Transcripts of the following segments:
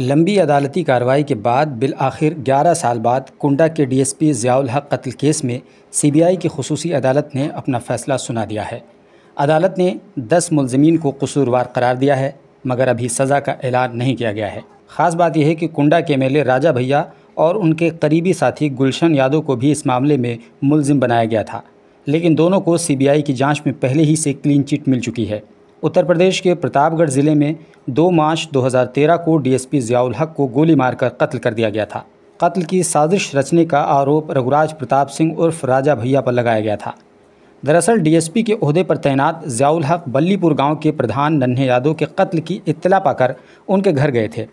लंबी अदालती कार्रवाई के बाद बिल आखिर ग्यारह साल बाद कुंडा के डीएसपी ज़ियाउल हक कत्ल केस में सीबीआई की खसूसी अदालत ने अपना फ़ैसला सुना दिया है अदालत ने दस मुलजमीन को कसूरवार करार दिया है मगर अभी सज़ा का ऐलान नहीं किया गया है ख़ास बात यह है कि कुंडा के एम राजा भैया और उनके करीबी साथी गुलशन यादव को भी इस मामले में मुलजिम बनाया गया था लेकिन दोनों को सीबीआई की जांच में पहले ही से क्लीन चिट मिल चुकी है उत्तर प्रदेश के प्रतापगढ़ ज़िले में 2 मार्च 2013 को डीएसपी जियाउल हक को गोली मारकर कत्ल कर दिया गया था कत्ल की साजिश रचने का आरोप रघुराज प्रताप सिंह उर्फ राजा भैया पर लगाया गया था दरअसल डीएसपी के अहदे पर तैनात जियाउल हक बल्लीपुर गांव के प्रधान नन्हे यादव के कत्ल की इतला पाकर उनके घर गए थे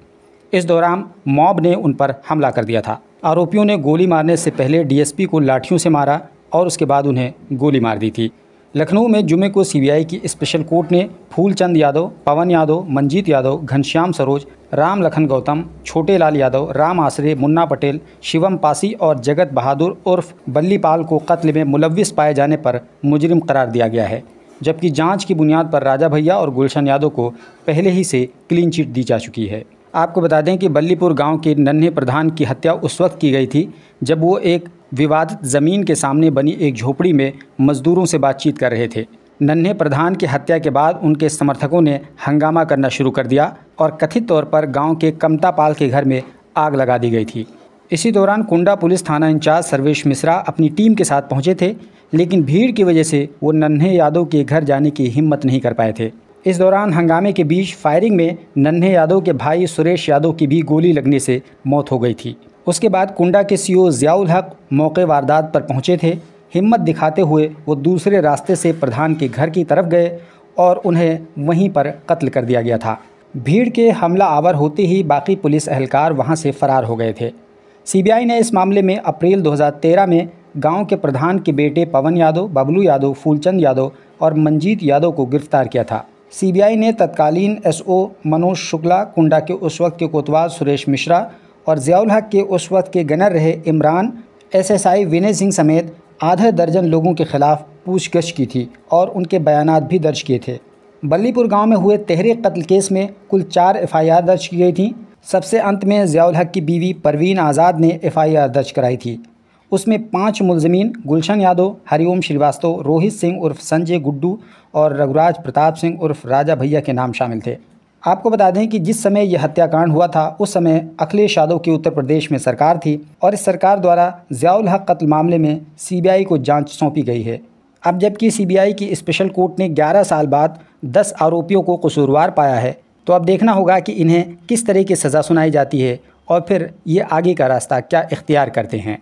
इस दौरान मॉब ने उन पर हमला कर दिया था आरोपियों ने गोली मारने से पहले डीएसपी को लाठियों से मारा और उसके बाद उन्हें गोली मार दी थी लखनऊ में जुमे को सीबीआई की स्पेशल कोर्ट ने फूलचंद यादव पवन यादव मंजीत यादव घनश्याम सरोज राम लखन गौतम छोटे लाल यादव राम आश्रय मुन्ना पटेल शिवम पासी और जगत बहादुर उर्फ बल्लीपाल को कत्ल में मुलविस पाए जाने पर मुजरिम करार दिया गया है जबकि जांच की बुनियाद पर राजा भैया और गुलशन यादव को पहले ही से क्लीन चिट दी जा चुकी है आपको बता दें कि बल्लीपुर गांव के नन्हे प्रधान की हत्या उस वक्त की गई थी जब वो एक विवादित ज़मीन के सामने बनी एक झोपड़ी में मजदूरों से बातचीत कर रहे थे नन्हे प्रधान की हत्या के बाद उनके समर्थकों ने हंगामा करना शुरू कर दिया और कथित तौर पर गांव के कमतापाल के घर में आग लगा दी गई थी इसी दौरान कुंडा पुलिस थाना इंचार्ज सर्वेश मिश्रा अपनी टीम के साथ पहुंचे थे लेकिन भीड़ की वजह से वो नन्हे यादव के घर जाने की हिम्मत नहीं कर पाए थे इस दौरान हंगामे के बीच फायरिंग में नन्हे यादव के भाई सुरेश यादव की भी गोली लगने से मौत हो गई थी उसके बाद कुंडा के सीईओ जियाउल हक मौके वारदात पर पहुंचे थे हिम्मत दिखाते हुए वो दूसरे रास्ते से प्रधान के घर की तरफ गए और उन्हें वहीं पर कत्ल कर दिया गया था भीड़ के हमला आवर होते ही बाकी पुलिस अहलकार वहां से फरार हो गए थे सीबीआई ने इस मामले में अप्रैल 2013 में गांव के प्रधान के बेटे पवन यादव बबलू यादव फूलचंद यादव और मंजीत यादव को गिरफ्तार किया था सीबीआई ने तत्कालीन एसओ मनोज शुक्ला कुंडा के उस वक्त के कोतवाल सुरेश मिश्रा और ज़ियाउल हक के उस वक्त के गनर रहे इमरान एसएसआई विनय सिंह समेत आधे दर्जन लोगों के खिलाफ पूछगछ की थी और उनके बयान भी दर्ज किए थे बल्लीपुर गांव में हुए तहरीक कत्ल केस में कुल चार एफ दर्ज की गई थी सबसे अंत में ज़ियाउल हक की बीवी परवीन आज़ाद ने एफ दर्ज कराई थी उसमें पाँच मुलजमीन गुलशन यादव हरिओम श्रीवास्तव रोहित सिंह उर्फ संजय गुड्डू और रघुराज प्रताप सिंह उर्फ राजा भैया के नाम शामिल थे आपको बता दें कि जिस समय यह हत्याकांड हुआ था उस समय अखिलेश यादव की उत्तर प्रदेश में सरकार थी और इस सरकार द्वारा ज़ियाउल हक कत्ल मामले में सीबीआई को जांच सौंपी गई है अब जबकि सीबीआई की स्पेशल कोर्ट ने 11 साल बाद 10 आरोपियों को कसूरवार पाया है तो अब देखना होगा कि इन्हें किस तरह की सज़ा सुनाई जाती है और फिर ये आगे का रास्ता क्या इख्तियार करते हैं